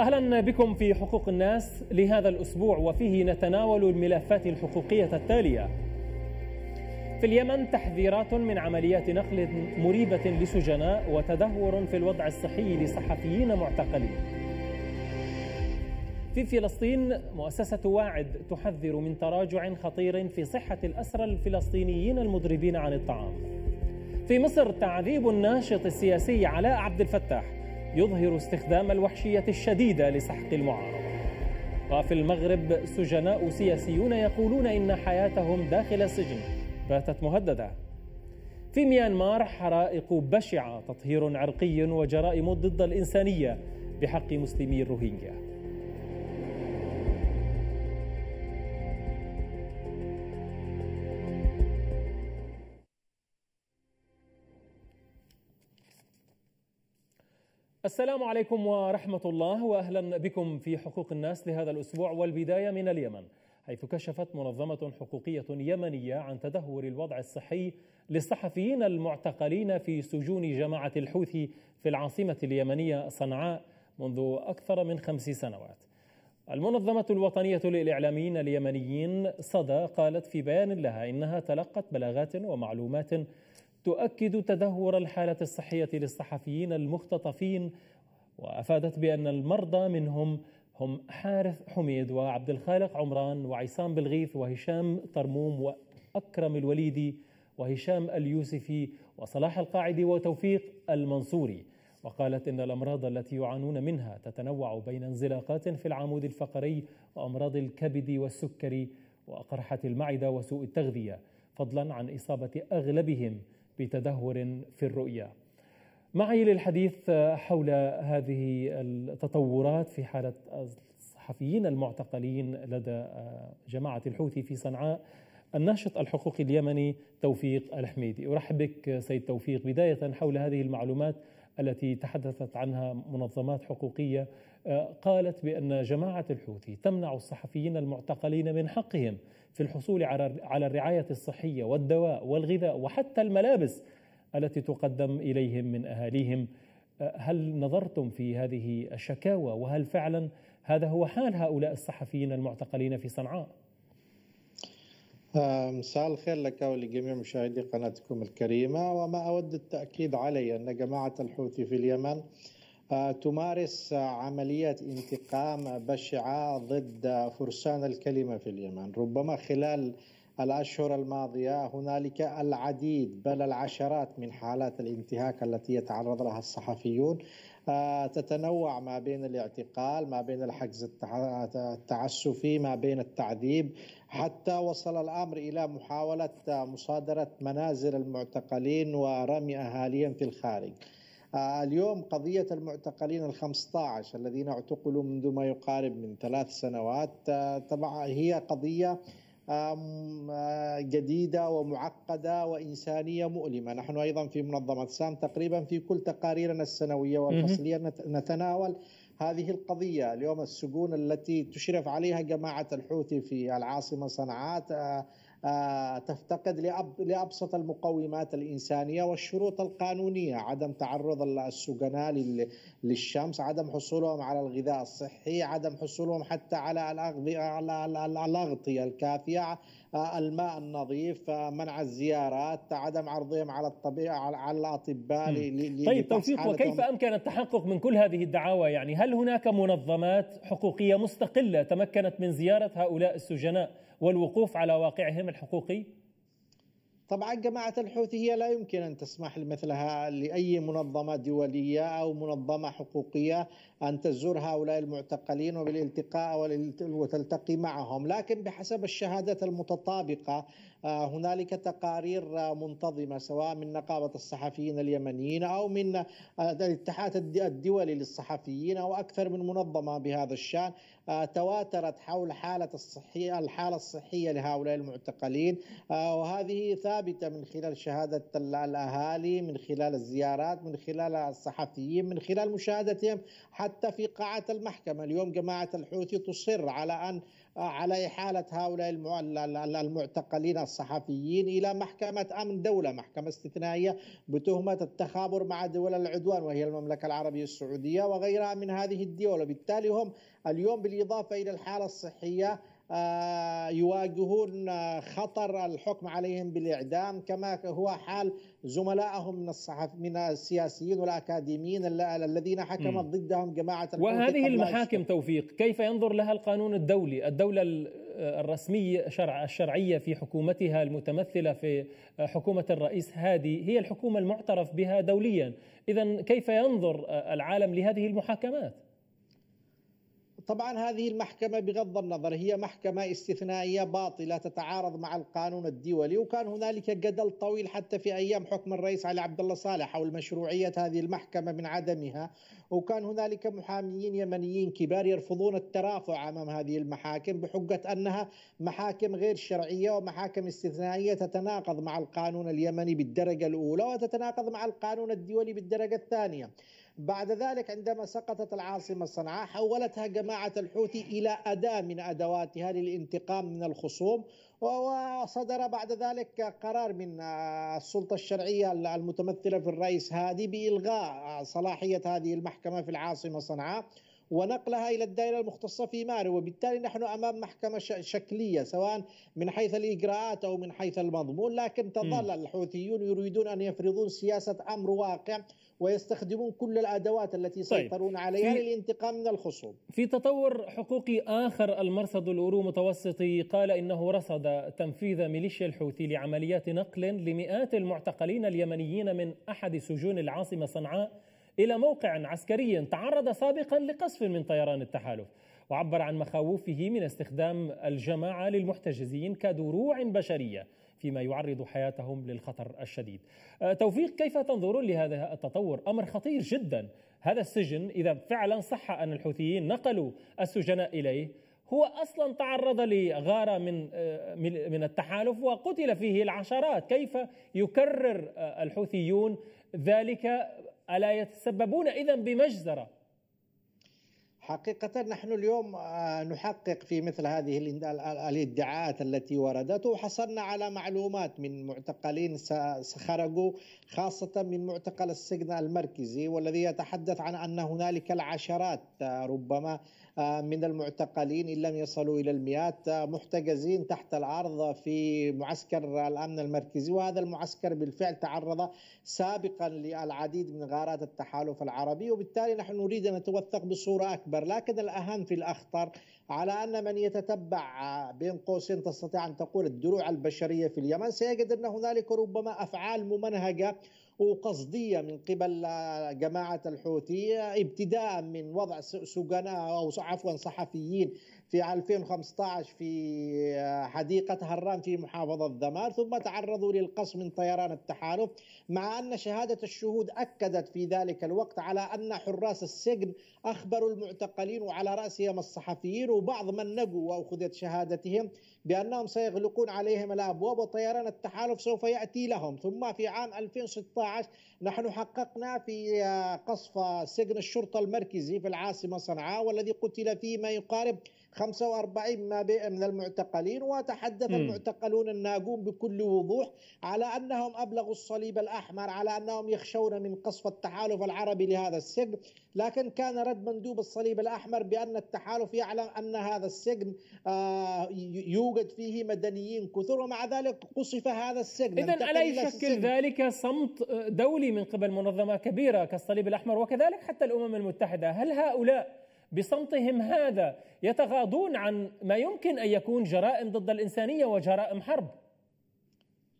أهلا بكم في حقوق الناس لهذا الأسبوع وفيه نتناول الملفات الحقوقية التالية في اليمن تحذيرات من عمليات نقل مريبة لسجناء وتدهور في الوضع الصحي لصحفيين معتقلين في فلسطين مؤسسة واعد تحذر من تراجع خطير في صحة الأسرى الفلسطينيين المضربين عن الطعام في مصر تعذيب الناشط السياسي علاء عبد الفتاح يظهر استخدام الوحشية الشديدة لسحق المعارضة وفي المغرب سجناء سياسيون يقولون إن حياتهم داخل السجن باتت مهددة في ميانمار حرائق بشعة تطهير عرقي وجرائم ضد الإنسانية بحق مسلمي الروهينجا السلام عليكم ورحمة الله وأهلا بكم في حقوق الناس لهذا الأسبوع والبداية من اليمن حيث كشفت منظمة حقوقية يمنية عن تدهور الوضع الصحي للصحفيين المعتقلين في سجون جماعة الحوثي في العاصمة اليمنية صنعاء منذ أكثر من خمس سنوات المنظمة الوطنية للإعلاميين اليمنيين صدى قالت في بيان لها إنها تلقت بلاغات ومعلومات تؤكد تدهور الحالة الصحية للصحفيين المختطفين وأفادت بأن المرضى منهم هم حارث حميد وعبد الخالق عمران وعصام بلغيث وهشام طرموم وأكرم الوليدي وهشام اليوسفي وصلاح القاعدي وتوفيق المنصوري وقالت إن الأمراض التي يعانون منها تتنوع بين انزلاقات في العمود الفقري وأمراض الكبد والسكري وقرحة المعدة وسوء التغذية فضلا عن إصابة أغلبهم بتدهور في الرؤيه. معي للحديث حول هذه التطورات في حاله الصحفيين المعتقلين لدى جماعه الحوثي في صنعاء الناشط الحقوقي اليمني توفيق الحميدي أرحب بك سيد توفيق بداية حول هذه المعلومات التي تحدثت عنها منظمات حقوقية آه، قالت بأن جماعة الحوثي تمنع الصحفيين المعتقلين من حقهم في الحصول على الرعاية الصحية والدواء والغذاء وحتى الملابس التي تقدم إليهم من أهاليهم آه، هل نظرتم في هذه الشكاوى وهل فعلا هذا هو حال هؤلاء الصحفيين المعتقلين في صنعاء؟ آه، مساء الخير لك ولجميع مشاهدي قناتكم الكريمة وما أود التأكيد علي أن جماعة الحوثي في اليمن تمارس عملية انتقام بشعة ضد فرسان الكلمة في اليمن ربما خلال الأشهر الماضية هنالك العديد بل العشرات من حالات الانتهاك التي يتعرض لها الصحفيون آه، تتنوع ما بين الاعتقال ما بين الحجز التعسفي ما بين التعذيب حتى وصل الأمر إلى محاولة مصادرة منازل المعتقلين ورمي أهاليهم في الخارج آه، اليوم قضية المعتقلين ال 15 الذين اعتقلوا منذ ما يقارب من ثلاث سنوات آه، طبعا هي قضية آه، جديدة ومعقدة وإنسانية مؤلمة نحن أيضا في منظمة سام تقريبا في كل تقاريرنا السنوية والفصلية نتناول هذه القضية اليوم السجون التي تشرف عليها جماعة الحوثي في العاصمة صنعاء آه، تفتقد لابسط المقومات الانسانيه والشروط القانونيه عدم تعرض السجناء للشمس عدم حصولهم على الغذاء الصحي عدم حصولهم حتى على الاغطيه الكافيه الماء النظيف منع الزيارات عدم عرضهم على الطبيعه على الاطباء طيب توفيق وكيف امكن التحقق من كل هذه الدعاوى يعني هل هناك منظمات حقوقيه مستقله تمكنت من زياره هؤلاء السجناء والوقوف على واقعهم الحقوقي طبعا جماعة الحوثي هي لا يمكن أن تسمح لمثلها لأي منظمة دولية أو منظمة حقوقية أن تزور هؤلاء المعتقلين وبالالتقاء وتلتقي معهم لكن بحسب الشهادات المتطابقة آه، هنالك تقارير منتظمة سواء من نقابة الصحفيين اليمنيين أو من آه، الاتحاد الدولي للصحفيين أو أكثر من منظمة بهذا الشأن آه، تواترت حول حالة الصحية الحالة الصحية لهؤلاء المعتقلين وهذه ثابتة من خلال شهادة الأهالي من خلال الزيارات من خلال الصحفيين من خلال مشاهدتهم حتى حتى في قاعات المحكمة اليوم جماعة الحوثي تصر على أن على إحالة هؤلاء المعتقلين الصحفيين إلى محكمة أمن دولة محكمة استثنائية بتهمة التخابر مع دول العدوان وهي المملكة العربية السعودية وغيرها من هذه الدول وبالتالي هم اليوم بالإضافة إلى الحالة الصحية آه، يواجهون خطر الحكم عليهم بالاعدام كما هو حال زملائهم من الصحف من السياسيين والاكاديميين الذين حكمت ضدهم جماعه وهذه المحاكم توفيق كيف ينظر لها القانون الدولي الدوله الرسمية شرع الشرعية في حكومتها المتمثلة في حكومة الرئيس هادي هي الحكومة المعترف بها دوليا إذا كيف ينظر العالم لهذه المحاكمات؟ طبعا هذه المحكمة بغض النظر هي محكمة استثنائية باطلة تتعارض مع القانون الدولي وكان هنالك جدل طويل حتى في أيام حكم الرئيس علي عبد الله صالح حول مشروعية هذه المحكمة من عدمها وكان هنالك محاميين يمنيين كبار يرفضون الترافع أمام هذه المحاكم بحجة أنها محاكم غير شرعية ومحاكم استثنائية تتناقض مع القانون اليمني بالدرجة الأولى وتتناقض مع القانون الدولي بالدرجة الثانية بعد ذلك عندما سقطت العاصمة صنعاء حولتها جماعة الحوثي إلى أداة من أدواتها للانتقام من الخصوم وصدر بعد ذلك قرار من آه، السلطة الشرعية المتمثلة في الرئيس هادي بإلغاء صلاحية هذه المحكمة في العاصمة صنعاء ونقلها الى الدائره المختصه في ماري وبالتالي نحن امام محكمه شكليه سواء من حيث الاجراءات او من حيث المضمون لكن تظل الحوثيون يريدون ان يفرضون سياسه امر واقع ويستخدمون كل الادوات التي طيب. سيطرون طيب. عليها للانتقام من الخصوم. في تطور حقوقي اخر المرصد الأورو متوسطي قال انه رصد تنفيذ ميليشيا الحوثي لعمليات نقل لمئات المعتقلين اليمنيين من احد سجون العاصمه صنعاء إلى موقع عسكري تعرض سابقا لقصف من طيران التحالف وعبر عن مخاوفه من استخدام الجماعة للمحتجزين كدروع بشرية فيما يعرض حياتهم للخطر الشديد أه، توفيق كيف تنظرون لهذا التطور أمر خطير جدا هذا السجن إذا فعلا صح أن الحوثيين نقلوا السجناء إليه هو اصلا تعرض لغاره من أه، من التحالف وقتل فيه العشرات، كيف يكرر أه، الحوثيون ذلك ألا يتسببون إذا بمجزرة حقيقة نحن اليوم آه، نحقق في مثل هذه الادعاءات التي وردت وحصلنا على معلومات من معتقلين خرجوا خاصة من معتقل السجن المركزي والذي يتحدث عن أن هنالك العشرات آه، ربما آه، من المعتقلين إن لم يصلوا إلى المئات آه، محتجزين تحت العرض في معسكر الأمن المركزي وهذا المعسكر بالفعل تعرض سابقا للعديد من غارات التحالف العربي وبالتالي نحن نريد أن نتوثق بصورة أكبر لكن الأهم في الأخطر على أن من يتتبع بين قوسين تستطيع أن تقول الدروع البشرية في اليمن سيجد أن هنالك ربما أفعال ممنهجة وقصديه من قبل جماعه الحوثي ابتداء من وضع سجناء او عفوا صحفيين في 2015 في آه، حديقه هران في محافظه الذمار ثم تعرضوا للقصف من طيران التحالف مع ان شهاده الشهود اكدت في ذلك الوقت على ان حراس السجن اخبروا المعتقلين وعلى راسهم الصحفيين وبعض من نجوا واخذت شهادتهم بأنهم سيغلقون عليهم الأبواب وطيران التحالف سوف يأتي لهم ثم في عام 2016 نحن حققنا في آه، قصف سجن الشرطة المركزي في العاصمة صنعاء والذي قتل فيه ما يقارب 45 ما بين من المعتقلين وتحدث م. المعتقلون الناجون بكل وضوح على أنهم أبلغوا الصليب الأحمر على أنهم يخشون من قصف التحالف العربي لهذا السجن لكن كان رد مندوب الصليب الأحمر بأن التحالف يعلم أن هذا السجن آه، يوجد فيه مدنيين كثر ومع ذلك قصف هذا السجن إذا ألا يشكل ذلك صمت آه، دولي من قبل منظمة كبيرة كالصليب الأحمر وكذلك حتى الأمم المتحدة هل هؤلاء بصمتهم هذا يتغاضون عن ما يمكن ان يكون جرائم ضد الانسانيه وجرائم حرب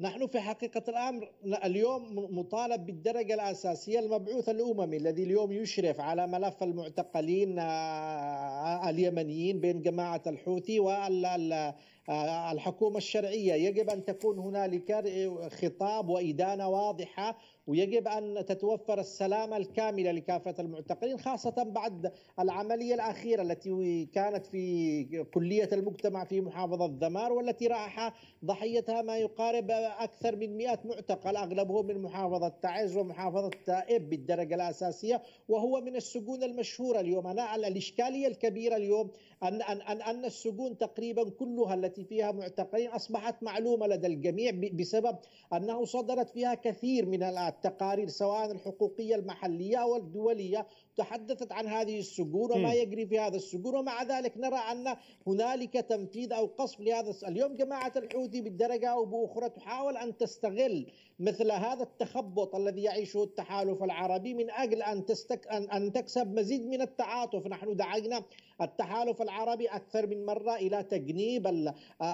نحن في حقيقة الأمر اليوم مطالب بالدرجة الأساسية المبعوث الأممي الذي اليوم يشرف على ملف المعتقلين آه، آه، اليمنيين بين جماعة الحوثي آه، الحكومة الشرعية يجب أن تكون هنالك خطاب وإدانة واضحة ويجب أن تتوفر السلامة الكاملة لكافة المعتقلين خاصة بعد العملية الأخيرة التي كانت في كلية المجتمع في محافظة الذمار والتي راح ضحيتها ما يقارب أكثر من 100 معتقل أغلبهم من محافظة تعز ومحافظة تائب بالدرجة الأساسية وهو من السجون المشهورة اليوم أنا الإشكالية الكبيرة اليوم أن أن أن, أن السجون تقريبا كلها التي التي فيها معتقلين أصبحت معلومة لدى الجميع بسبب أنه صدرت فيها كثير من التقارير سواء الحقوقية المحلية أو الدولية تحدثت عن هذه السجون وما يجري في هذا السجون ومع ذلك نرى أن هنالك تنفيذ أو قصف لهذا اليوم جماعة الحوثي بالدرجة أو بأخرى تحاول أن تستغل مثل هذا التخبط الذي يعيشه التحالف العربي من أجل أن, تستك... أن... أن تكسب مزيد من التعاطف نحن دعينا التحالف العربي أكثر من مرة إلى تجنيب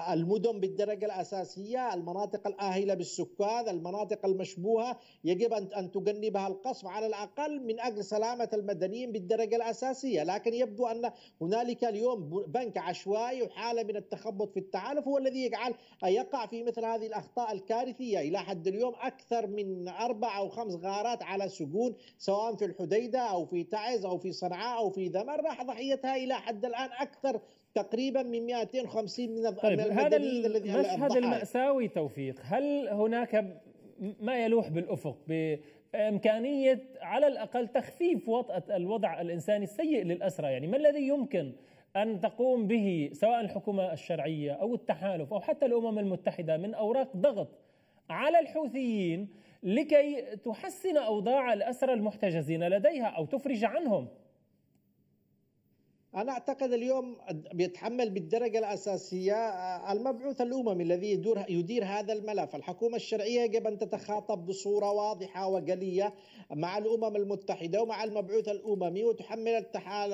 المدن بالدرجة الأساسية المناطق الآهلة بالسكان المناطق المشبوهة يجب أن تجنبها القصف على الأقل من أجل سلامة الم... المدنيين بالدرجة الأساسية لكن يبدو أن هنالك اليوم بنك عشوائي وحالة من التخبط في التعالف هو الذي يجعل يقع في مثل هذه الأخطاء الكارثية إلى حد اليوم أكثر من أربع أو خمس غارات على سجون سواء في الحديدة أو في تعز أو في صنعاء أو في ذمر راح ضحيتها إلى حد الآن أكثر تقريبا من 250 من طيب من هذا المشهد المأساوي توفيق هل هناك ما يلوح بالأفق ب إمكانية على الأقل تخفيف وطأة الوضع الإنساني السيء للأسرى يعني ما الذي يمكن أن تقوم به سواء الحكومة الشرعية أو التحالف أو حتى الأمم المتحدة من أوراق ضغط على الحوثيين لكي تحسن أوضاع الأسرى المحتجزين لديها أو تفرج عنهم أنا أعتقد اليوم بيتحمل بالدرجة الأساسية المبعوث الأممي الذي يدور يدير هذا الملف الحكومة الشرعية يجب أن تتخاطب بصورة واضحة وجلية مع الأمم المتحدة ومع المبعوث الأممي وتحمل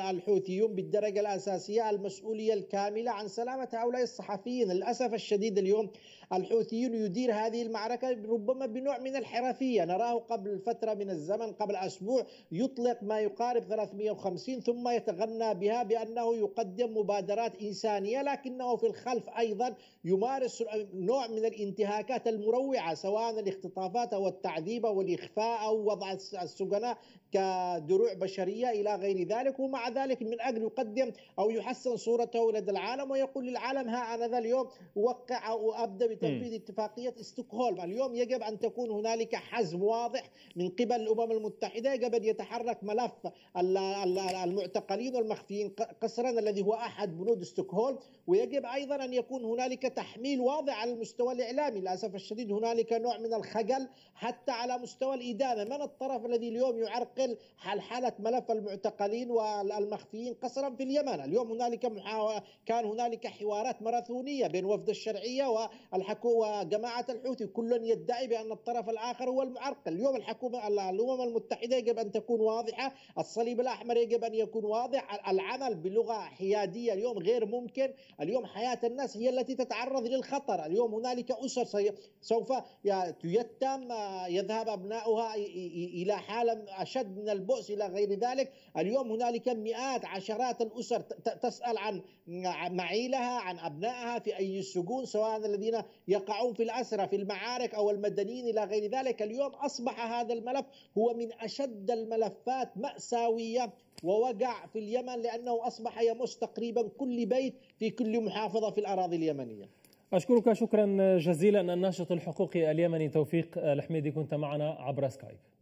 الحوثيون بالدرجة الأساسية المسؤولية الكاملة عن سلامة هؤلاء الصحفيين للأسف الشديد اليوم الحوثيون يدير هذه المعركة ربما بنوع من الحرفية نراه قبل فترة من الزمن قبل أسبوع يطلق ما يقارب 350 ثم يتغنى بها بأنه يقدم مبادرات إنسانية لكنه في الخلف أيضا يمارس نوع من الانتهاكات المروعة سواء الاختطافات أو التعذيب أو الإخفاء أو وضع السجناء كدروع بشرية إلى غير ذلك ومع ذلك من أجل يقدم أو يحسن صورته لدى العالم ويقول للعالم ها أنا ذا اليوم أوقع أو أبدأ لتنفيذ اتفاقية استوكهولم اليوم يجب أن تكون هنالك حزم واضح من قبل الأمم المتحدة يجب أن يتحرك ملف المعتقلين والمخفيين قسرا الذي هو أحد بنود استوكهولم ويجب أيضا أن يكون هنالك تحميل واضح على المستوى الإعلامي للأسف الشديد هنالك نوع من الخجل حتى على مستوى الإدانة من الطرف الذي اليوم يعرقل حال حالة ملف المعتقلين والمخفيين قسرا في اليمن اليوم هنالك كان هنالك حوارات ماراثونية بين وفد الشرعية و الحكومة وجماعة الحوثي كل يدعي بأن الطرف الآخر هو المعرقل اليوم الحكومة الأمم المتحدة يجب أن تكون واضحة الصليب الأحمر يجب أن يكون واضح العمل بلغة حيادية اليوم غير ممكن اليوم حياة الناس هي التي تتعرض للخطر اليوم هنالك أسر سوف يتم آه، يذهب أبناؤها إلى حالة أشد من البؤس إلى غير ذلك اليوم هنالك مئات عشرات الأسر تسأل عن معيلها عن أبنائها في أي السجون سواء الذين يقعون في الأسرة في المعارك أو المدنيين إلى غير ذلك اليوم أصبح هذا الملف هو من أشد الملفات مأساوية ووقع في اليمن لأنه أصبح يمس تقريبا كل بيت في كل محافظة في الأراضي اليمنية أشكرك شكرا جزيلا الناشط الحقوقي اليمني توفيق الحميدي كنت معنا عبر سكايب